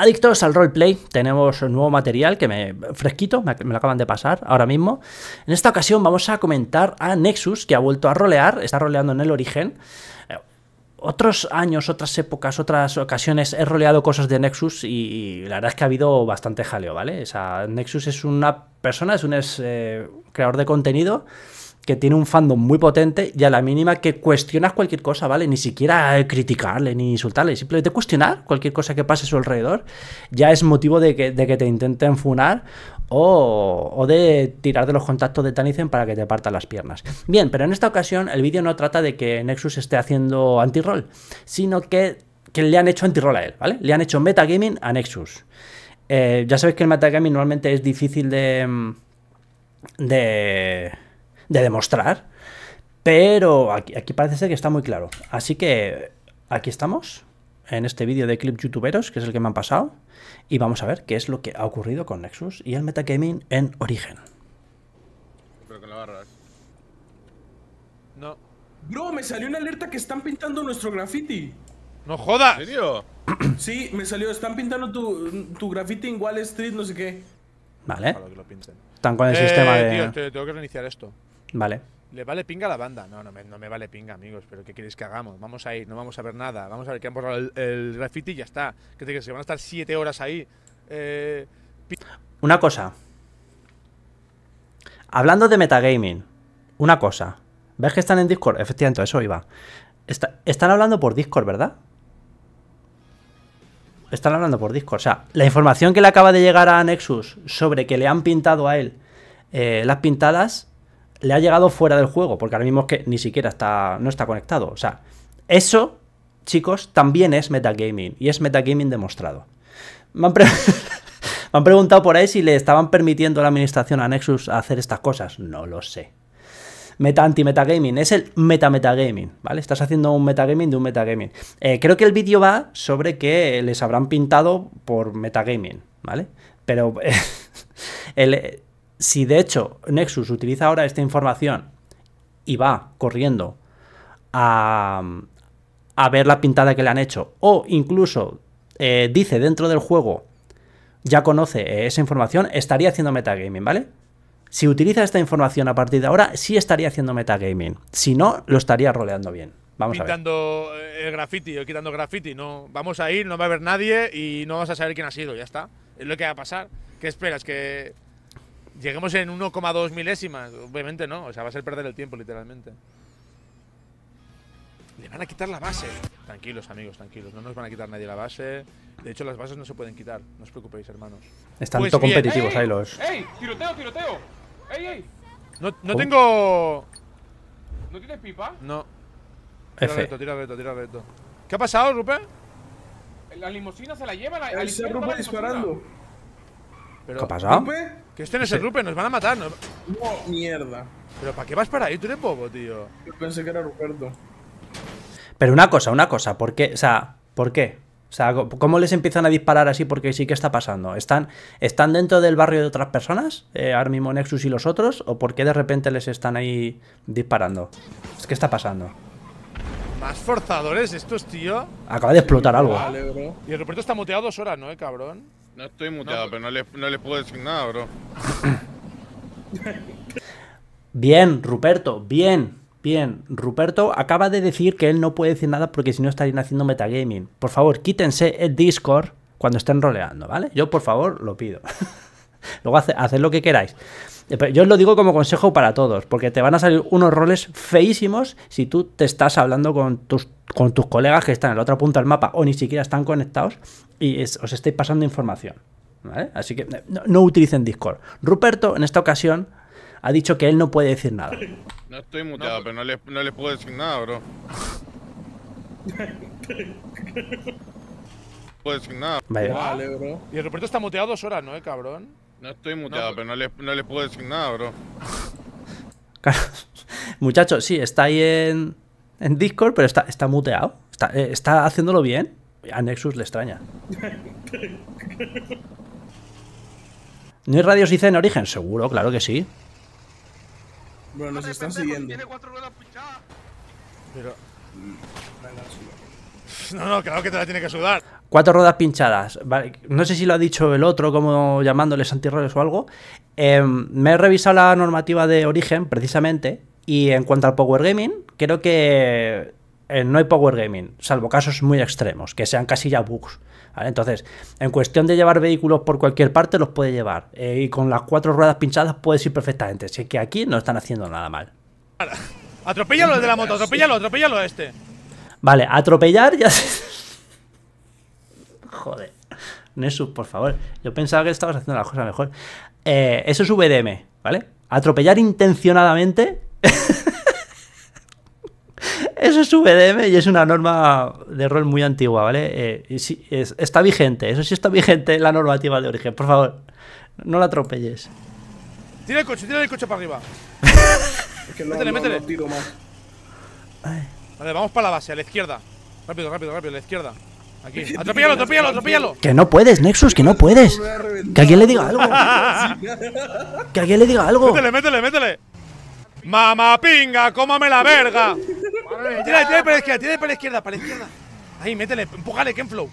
Adictos al roleplay, tenemos un nuevo material que me fresquito, me, lo acaban de pasar ahora mismo. En esta ocasión vamos a comentar a Nexus, que ha vuelto a rolear, está roleando en el origen. Eh, otros años, otras épocas, otras ocasiones he roleado cosas de Nexus y, la verdad es que ha habido bastante jaleo, ¿vale? O sea, Nexus es una persona, es un eh, creador de contenido que tiene un fandom muy potente y a la mínima que cuestionas cualquier cosa, ¿vale? Ni siquiera eh, criticarle ni insultarle, simplemente cuestionar cualquier cosa que pase a su alrededor, ya es motivo de que, te intenten funar o, o, de tirar de los contactos de Tanizen para que te partan las piernas. Bien, pero en esta ocasión el vídeo no trata de que Nexus esté haciendo anti-roll, sino que, le han hecho anti-roll a él, ¿vale? Le han hecho metagaming a Nexus. Eh, ya sabéis que el metagaming normalmente es difícil de... Mm, de de demostrar. Pero aquí, parece ser que está muy claro. Así que aquí estamos, en este vídeo de clip youtuberos, que es el que me han pasado, y vamos a ver qué es lo que ha ocurrido con Nexus y el metagaming en Origen. la barra. ¿eh? No. Bro, me salió una alerta que están pintando nuestro graffiti. ¡No jodas! ¿En sí, me salió. Están pintando tu, graffiti en Wall Street, no sé qué. Vale. Están con el eh, sistema de... tengo que reiniciar esto. Vale. Le vale pinga a la banda. No, no me, no me vale pinga, amigos. Pero ¿qué queréis que hagamos? Vamos a ir, no vamos a ver nada. Vamos a ver que han borrado el, graffiti y ya está. que te van a estar siete horas ahí. Eh, una cosa. Hablando de metagaming, una cosa. ¿Ves que están en Discord? Efectivamente, eso iba. están hablando por Discord, ¿verdad? Están hablando por Discord. O sea, la información que le acaba de llegar a Nexus sobre que le han pintado a él eh, las pintadas le ha llegado fuera del juego, porque ahora mismo que ni siquiera está, no está conectado. O sea, eso, chicos, también es metagaming, y es metagaming demostrado. Me han, preguntado por ahí si le estaban permitiendo la administración a Nexus hacer estas cosas. No lo sé. Meta anti-metagaming, es el meta-metagaming, ¿vale? Estás haciendo un metagaming de un metagaming. Eh, creo que el vídeo va sobre que les habrán pintado por metagaming, ¿vale? Pero el, si de hecho Nexus utiliza ahora esta información y va corriendo a, ver la pintada que le han hecho, o incluso eh, dice dentro del juego, ya conoce eh, esa información, estaría haciendo metagaming, ¿vale? Si utiliza esta información a partir de ahora, sí estaría haciendo metagaming. Si no, lo estaría roleando bien. Vamos a ver. Eh, el graffiti, quitando graffiti, no. Vamos a ir, no va a haber nadie y no vas a saber quién ha sido, ya está. Es lo que va a pasar. ¿Qué esperas? Que lleguemos en 1,2 milésimas. Obviamente no, o sea, va a ser perder el tiempo, literalmente. Le van a quitar la base. Tranquilos, amigos, tranquilos. No nos van a quitar nadie la base. De hecho, las bases no se pueden quitar. No os preocupéis, hermanos. Están pues competitivos ahí los. ¡Ey! ¡Tiroteo, tiroteo! ¡Ey, ey! No, no tengo. ¿No tienes pipa? No. Tira reto, tira reto, tira reto. ¿Qué ha pasado, Rupe? La limosina se la lleva la. Ahí se rompe disparando. ¿Qué ha pasado? ¿Rupe? Que estén en ese Rupert, nos van a matar. No, mierda. Pero ¿para qué vas para ahí? Tú eres bobo, tío. Yo pensé que era Ruperto Pero una cosa, una cosa, ¿por qué? O sea, ¿por qué? O sea, ¿cómo les empiezan a disparar así? Porque sí ¿qué está pasando. ¿Están, están dentro del barrio de otras personas? Eh, Nexus y los otros. ¿O por qué de repente les están ahí disparando? ¿Qué está pasando. Más forzadores estos, tío. Acaba de explotar algo. Vale, Y el está muteado dos horas, ¿no, eh, cabrón? No estoy muteado, pero no le puedo decir nada, bro. Bien, Ruperto, bien, bien. Ruperto acaba de decir que él no puede decir nada porque si no estarían haciendo metagaming. Por favor, quítense el Discord cuando estén roleando, ¿vale? Yo, por favor, lo pido. Luego hace, haced lo que queráis. Eh, yo os lo digo como consejo para todos, porque te van a salir unos roles feísimos si tú te estás hablando con tus, con tus colegas que están en la otra punta del mapa o ni siquiera están conectados y os estoy pasando información. Así que eh, no, utilicen Discord. Ruperto, en esta ocasión, ha dicho que él no puede decir nada. No estoy muteado, pues- pero no le no puedo decir nada, bro. No puedo decir nada. Vale. bro. Y el Ruperto está muteado dos horas, ¿no, eh, cabrón? No estoy muteado, pues- pero no le no puedo decir nada, bro. Muchachos, sí, está ahí en, en Discord, pero está, está muteado. Está, eh, está haciéndolo bien. A Nexus le extraña. ¿No hay radios IC en origen? Seguro, claro que sí. Bueno, nos están siguiendo. Pero... No, no, claro que te la tiene que sudar. Cuatro ruedas pinchadas. No sé si lo ha dicho el otro, como llamándoles antirradios o algo. Em, me he revisado la normativa de origen, precisamente. Y en cuanto al Power Gaming, creo que eh, no hay Power Gaming, salvo casos muy extremos, que sean casi ya bugs. Entonces, en cuestión de llevar vehículos por cualquier parte, los puede llevar. Eh, y con las cuatro ruedas pinchadas puedes ir perfectamente. Así que aquí no están haciendo nada mal. Atropellalo el de la moto, Atropellalo a este. Vale, atropellar ya Joder. Nesu, por favor. Yo pensaba que estabas haciendo las cosas mejor. Eh, eso es VDM, ¿vale? Atropellar intencionadamente Eso es VDM y es una norma de rol muy antigua, ¿vale? Eh, sí, está vigente, eso sí está vigente la normativa de origen. Por favor, no la atropelles. Tira el coche, tira el coche para arriba. métele, métele. tiro más. Vale, vamos para la base, a la izquierda. Rápido, rápido, rápido, a la izquierda. Aquí. Atropíalo, atropíalo, atropíllalo. Que no puedes, Nexus, que no puedes. Que alguien le diga algo. que alguien le diga algo. Métele, métele, métele. Mamá pinga, cómame la verga. Tira, tira para la izquierda, tira para la izquierda, para la izquierda. Ahí, métele, empujale, Ken Flow.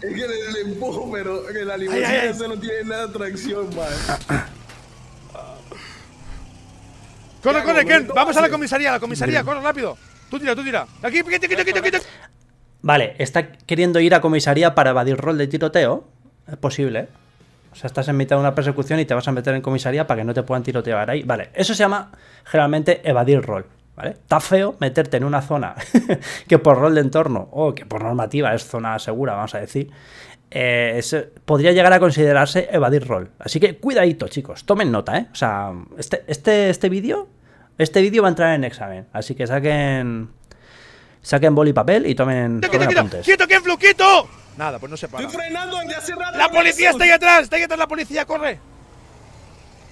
Es que le, le empujo, pero que la se no tiene nada de tracción, man. Corre, corre, Ken, vamos a la comisaría, a la comisaría, corre rápido. Tú tira, tú tira. Aquí, quita, quita, quita, quita. Vale, está queriendo ir a comisaría para evadir rol de tiroteo. Es posible, o sea, estás en mitad de una persecución y te vas a meter en comisaría para que no te puedan tirotear ahí. Vale, eso se llama generalmente evadir rol. ¿Vale? Está feo meterte en una zona que por rol de entorno o que por normativa es zona segura, vamos a decir, eh, podría llegar a considerarse evadir rol. Así que cuidadito, chicos, tomen nota, ¿eh? O sea, este, este, este vídeo este vídeo va a entrar en examen, así que saquen saquen boli y papel y tomen, tomen apuntes. ¡Quieto, quieto Nada, pues no se para. frenando ¡La policía está ahí atrás! ¡Está ahí atrás la policía! ¡Corre!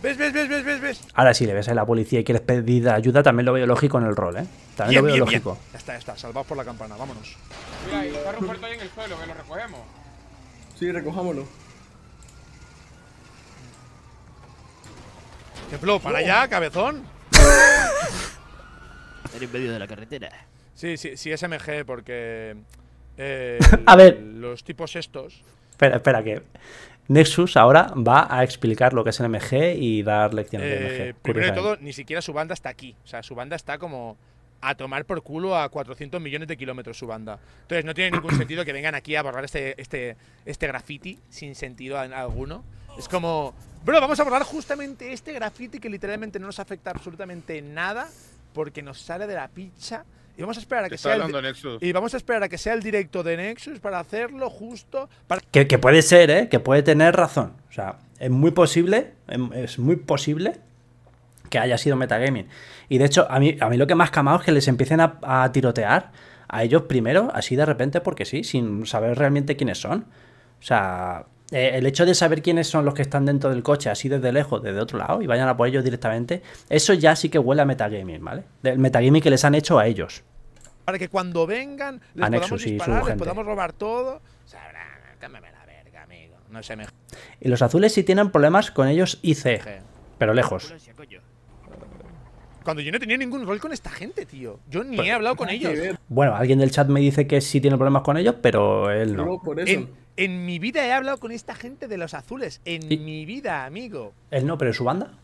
¿Ves, ves, ves, ves, ves, ves? Ahora sí, le ves a la policía y quieres pedir ayuda, también lo veo lógico en el rol, ¿eh? También lo veo lógico. Bien. Ya está, ya está. Salvados por la campana, vámonos. Mira, y está Ruperto ahí en el suelo, que lo recogemos. Sí, recojámoslo. para allá, cabezón? cabezón. en medio de la carretera. Sí, sí, sí, SMG, porque eh, a ver. Los tipos estos. Espera, espera, que Nexus ahora va a explicar lo que es el MG y dar lecciones de MG eh, Primero de todo, ni siquiera su banda está aquí. O sea, su banda está como a tomar por culo a 400 millones de kilómetros su banda. Entonces, no tiene ningún sentido que vengan aquí a borrar este, este, este graffiti sin sentido alguno. Es como, bro, vamos a borrar justamente este graffiti que literalmente no nos afecta absolutamente nada porque nos sale de la picha y vamos a esperar a que sea. El, Y vamos a esperar a que sea el directo de Nexus para hacerlo justo. Que, puede ser, ¿eh? Que puede tener razón. O sea, es muy posible. Em, es muy posible que haya sido metagaming. Y de hecho, a mí, a mí lo que más camado es que les empiecen a, a tirotear a ellos primero, así de repente, porque sí, sin saber realmente quiénes son. O sea, eh, el hecho de saber quiénes son los que están dentro del coche, así desde lejos, desde otro lado, y vayan a por ellos directamente, eso ya sí que huele a metagaming, ¿vale? Del metagaming que les han hecho a ellos para que cuando vengan les podamos disparar, les podamos robar todo. Sabrá, la verga, amigo. No sé mejor. Y los azules sí tienen problemas con ellos y pero lejos. Cuando yo no tenía ningún rol con esta gente, tío. Yo ni pues, he hablado con ellos. Bueno, alguien del chat me dice que sí tiene problemas con ellos, pero él no. En, mi vida he hablado con esta gente de los azules. En mi vida, amigo. Él no, pero en su banda.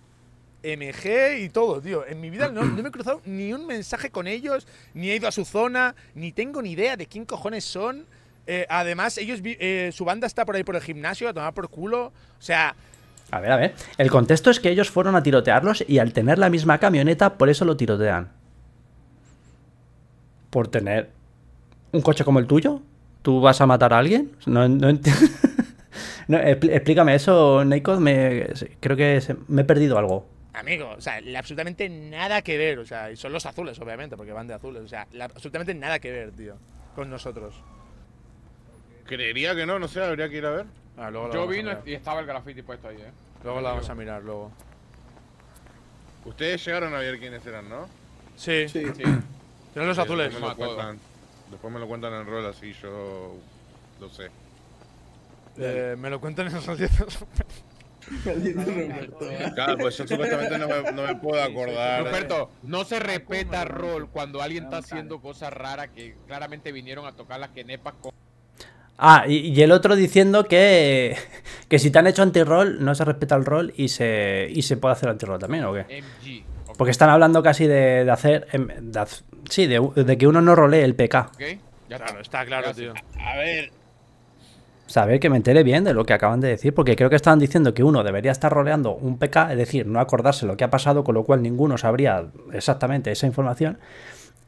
MG y todo, tío. En mi vida no, me he cruzado ni un mensaje con ellos, ni he ido a su zona, ni tengo ni idea de quién cojones son. Eh, además, ellos eh, su banda está por ahí por el gimnasio a tomar por culo. O sea. A ver, a ver. El contexto es que ellos fueron a tirotearlos y al tener la misma camioneta, por eso lo tirotean. Por tener un coche como el tuyo, ¿tú vas a matar a alguien? No, entiendo. explícame eso, Nico, creo que me he perdido algo. Amigo, o sea, absolutamente nada que ver, o sea, y son los azules, obviamente, porque van de azules, o sea, absolutamente nada que ver, tío, con nosotros. Creería que no, no sé, habría que ir a ver. Ah, yo vino y estaba el graffiti puesto ahí, eh. Luego la vamos a mirar, luego. Ustedes llegaron a ver quiénes eran, ¿no? Sí. Sí, sí. los azules. Después me, lo cuentan, después me lo cuentan en rol, así yo lo sé. Eh, me lo cuentan en rol. Claro, pues yo supuestamente no me, puedo acordar. Roberto, eh. no se respeta rol cuando alguien está haciendo cosas raras que claramente vinieron a tocar las quenepas con. Ah, y, el otro diciendo que, que si te han hecho anti-roll, no se respeta el rol y se, y se puede hacer anti también, ¿o qué? Porque están hablando casi de, hacer. Em, sí, de, que uno no rolee el PK. Okay. Ya claro, está claro, tío. a ver, saber que me enteré bien de lo que acaban de decir, porque creo que estaban diciendo que uno debería estar roleando un PK, es decir, no acordarse lo que ha pasado, con lo cual ninguno sabría exactamente esa información.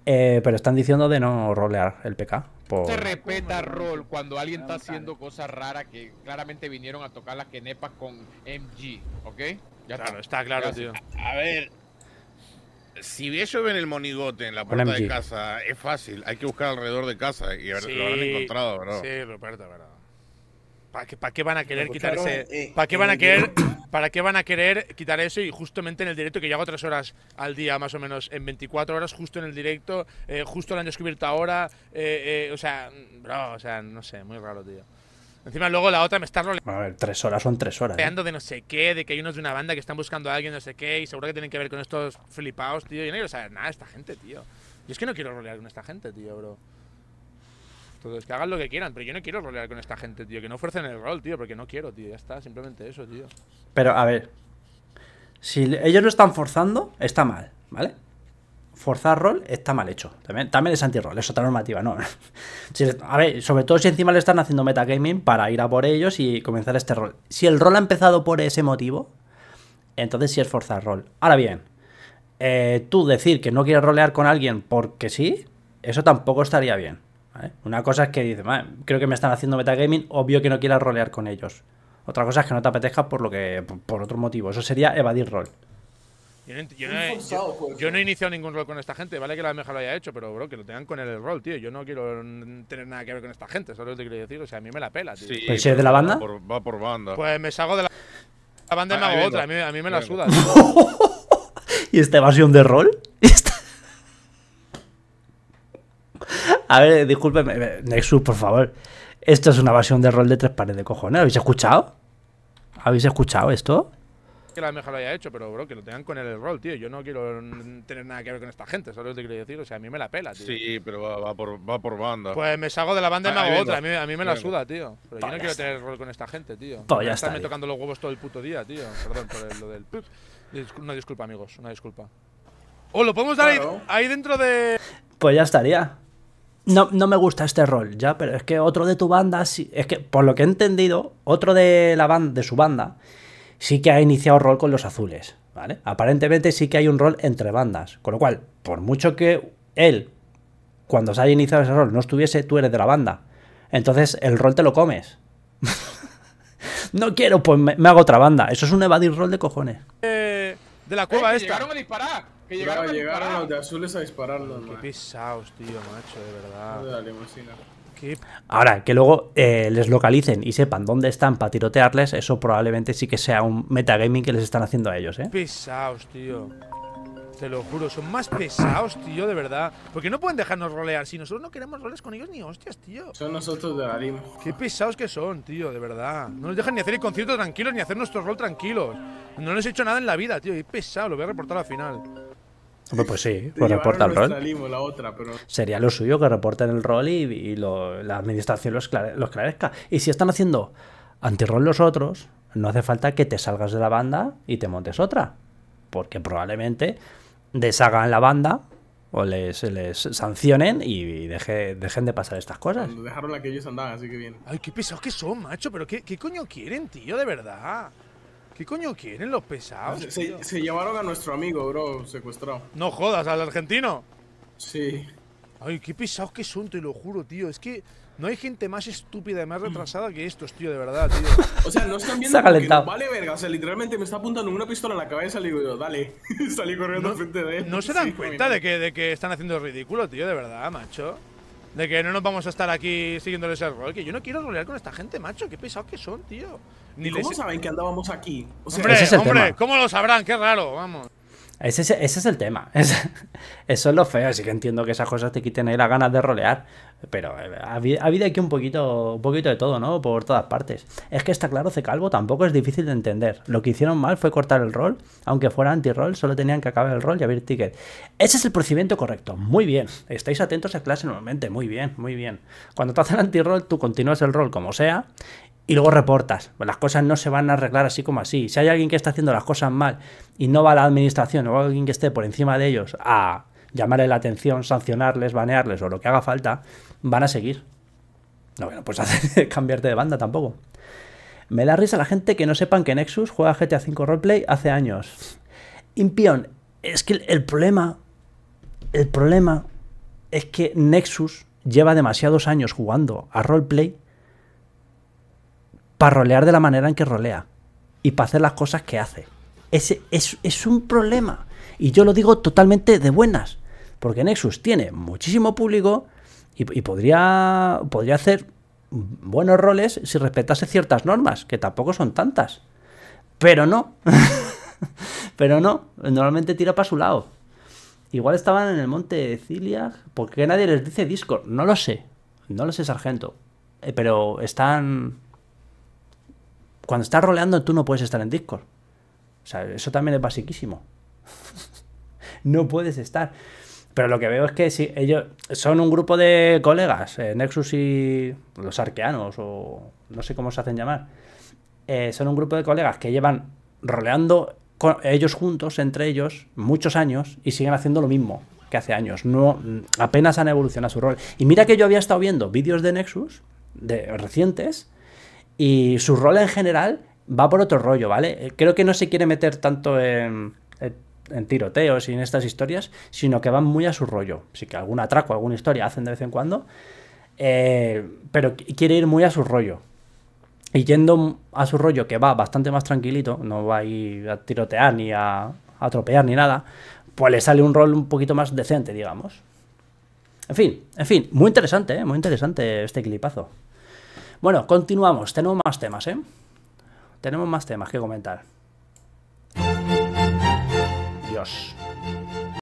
Eh, pero están diciendo de no rolear el PK. Se respeta rol cuando alguien está haciendo cosas raras que claramente vinieron a tocar las quenepas con MG, ¿ok? Ya está, claro, tío. A, ver, si ellos ven el monigote en la puerta de casa, es fácil. Hay que buscar alrededor de casa y lo habrán encontrado, verdad Sí, Roberta, verdad. ¿para qué, van a querer quitarse? eso? ¿Para qué van a querer? ¿Para qué van a querer quitar eso? Y justamente en el directo, que yo hago tres horas al día, más o menos, en 24 horas, justo en el directo, eh, justo lo han descubierto ahora. Eh, eh, o sea, bro, o sea, no sé, muy raro, tío. Encima luego la otra me está roleando. A ver, tres horas son tres horas. de no sé qué, de que hay unos de una banda que están buscando a alguien, no sé qué, y seguro que tienen que ver con estos flipaos. tío. y no quiero saber nada de esta gente, tío. Yo es que no quiero rolear con esta gente, tío, bro que hagan lo que quieran, pero yo no quiero rolear con esta gente, tío. Que no fuercen el rol, tío, porque no quiero, tío. Ya está, simplemente eso, tío. Pero, a ver. Si ellos lo están forzando, está mal, ¿vale? Forzar rol está mal hecho. También, también es anti-rol, es otra normativa, ¿no? a ver, sobre todo si encima le están haciendo metagaming para ir a por ellos y comenzar este rol. Si el rol ha empezado por ese motivo, entonces sí es forzar rol. Ahora bien, eh, tú decir que no quieres rolear con alguien porque sí, eso tampoco estaría bien. Una cosa es que dices, creo que me están haciendo metagaming, obvio que no quieras rolear con ellos. Otra cosa es que no te apetezca por lo que por otro motivo. Eso sería evadir rol. Yo no, he, iniciado ningún rol con esta gente. Vale que la mejor lo haya hecho, pero bro, que lo tengan con el rol, tío. Yo no quiero tener nada que ver con esta gente. Eso es lo que quiero decir. O sea, a mí me la pela, si es de la banda? Va por, banda. Pues me salgo de la, banda y me hago otra. A mí, a mí me la suda. ¿Y esta evasión de rol? A ver, discúlpeme, eh, Nexus, por favor. Esto es una versión de rol de tres pares de cojones. ¿Habéis escuchado? ¿Habéis escuchado esto? Que la mejor lo haya hecho, pero bro, que lo tengan con el rol, tío. Yo no quiero tener nada que ver con esta gente, ¿sabes lo que te quiero decir? O sea, a mí me la pela, tío. Sí, pero va, por, va por, banda. Pues me salgo de la banda y me hago otra. A mí, me la suda, tío. Pero yo no pues quiero tener rol con esta gente, tío. Pues ya está. tocando los huevos todo el puto día, tío. Perdón por lo del. Una disculpa, amigos, una disculpa. O ¡Oh, lo podemos dar ahí dentro de. Pues ya estaría no, no, me gusta este rol, ya, pero es que otro de tu banda, es que por lo que he entendido, otro de, la banda, de su banda sí que ha iniciado rol con los azules, ¿vale? Aparentemente sí que hay un rol entre bandas, con lo cual, por mucho que él, cuando se haya iniciado ese rol, no estuviese, tú eres de la banda. Entonces el rol te lo comes. no quiero, pues me, hago otra banda. Eso es un evadir rol de cojones. Eh, de la cueva eh, esta. disparar. Que llegaron, los de azules a dispararlos, Qué pesados, tío, macho, de verdad. No la ¿Qué? Ahora, que luego eh, les localicen y sepan dónde están para tirotearles, eso probablemente sí que sea un metagaming que les están haciendo a ellos, ¿eh? pesados, tío. Te lo juro, son más pesados, tío, de verdad. Porque no pueden dejarnos rolear. Si nosotros no queremos roles con ellos ni hostias, tío. Son nosotros de la Qué pesados que son, tío, de verdad. No nos dejan ni hacer el concierto tranquilos ni hacer nuestro rol tranquilos. No les he hecho nada en la vida, tío. Qué pesado, lo voy a reportar al final pues sí, pues reporta el rol. Sería lo suyo que reporten el rol y, la administración los, los Y si están haciendo antirrol los otros, no hace falta que te salgas de la banda y te montes otra. Porque probablemente deshagan la banda o les, les sancionen y dejen de pasar estas cosas. Dejaron la que ellos andaban, así que bien. Ay, qué pesados que son, macho, pero qué, qué coño quieren, tío, de verdad. ¿Qué coño quieren los pesados? Se, llevaron a nuestro amigo, bro, secuestrado. No jodas, al argentino. Sí. Ay, qué pesados que son, te lo juro, tío. Es que no hay gente más estúpida y más retrasada que estos, tío, de verdad, tío. O sea, no están viendo. Se ha vale, verga. O sea, literalmente me está apuntando una pistola en la cabeza y le digo, dale. Salí corriendo no, frente de él. No se dan cuenta de que, de que están haciendo ridículo, tío, de verdad, macho de que no nos vamos a estar aquí siguiéndoles el rol. Que yo no quiero rolear con esta gente, macho. Qué pesados que son, tío. Ni ¿Cómo saben que andábamos aquí? hombre, ¿cómo lo sabrán? Qué raro, vamos. Ese, ese es, el tema. eso es lo feo. Así que entiendo que esas cosas te quiten ahí las ganas de rolear. Pero eh, ha habido aquí un poquito, un poquito de todo, ¿no? Por todas partes. Es que está claro, Calvo tampoco es difícil de entender. Lo que hicieron mal fue cortar el rol. Aunque fuera anti-roll, solo tenían que acabar el rol y abrir ticket. Ese es el procedimiento correcto. Muy bien. Estáis atentos a clase normalmente. Muy bien, muy bien. Cuando te hacen anti-roll, tú continúas el rol como sea y luego reportas. Las cosas no se van a arreglar así como así. Si hay alguien que está haciendo las cosas mal y no va a la administración o alguien que esté por encima de ellos a llamarle la atención, sancionarles, banearles o lo que haga falta, van a seguir. No, bueno, pues hacer, cambiarte de banda tampoco. Me da risa la gente que no sepan que Nexus juega GTA V Roleplay hace años. Impión, es que el problema, el problema es que Nexus lleva demasiados años jugando a roleplay para rolear de la manera en que rolea y para hacer las cosas que hace. Ese es, un problema. Y yo lo digo totalmente de buenas. Porque Nexus tiene muchísimo público y, podría, podría hacer buenos roles si respetase ciertas normas, que tampoco son tantas. Pero no. Pero no. Normalmente tira para su lado. Igual estaban en el monte de Ciliag. ¿Por qué nadie les dice Discord? No lo sé. No lo sé, sargento. Eh, pero están cuando estás roleando tú no puedes estar en Discord. O sea, eso también es basiquísimo. no puedes estar. Pero lo que veo es que ellos son un grupo de colegas, eh, Nexus y los arqueanos, o no sé cómo se hacen llamar, eh, son un grupo de colegas que llevan roleando ellos juntos, entre ellos, muchos años y siguen haciendo lo mismo que hace años. No, apenas han evolucionado su rol. Y mira que yo había estado viendo vídeos de Nexus de, recientes y su rol en general va por otro rollo, ¿vale? Eh, creo que no se quiere meter tanto en, en, tiroteos y en estas historias, sino que van muy a su rollo. Sí que algún atraco, alguna historia hacen de vez en cuando, eh, pero quiere ir muy a su rollo. Y yendo a su rollo, que va bastante más tranquilito, no va a ir a tirotear ni a, a atropellar ni nada, pues le sale un rol un poquito más decente, digamos. En fin, en fin, muy interesante, ¿eh? muy interesante este clipazo. Bueno, continuamos. Tenemos más temas, ¿eh? Tenemos más temas que comentar. Dios.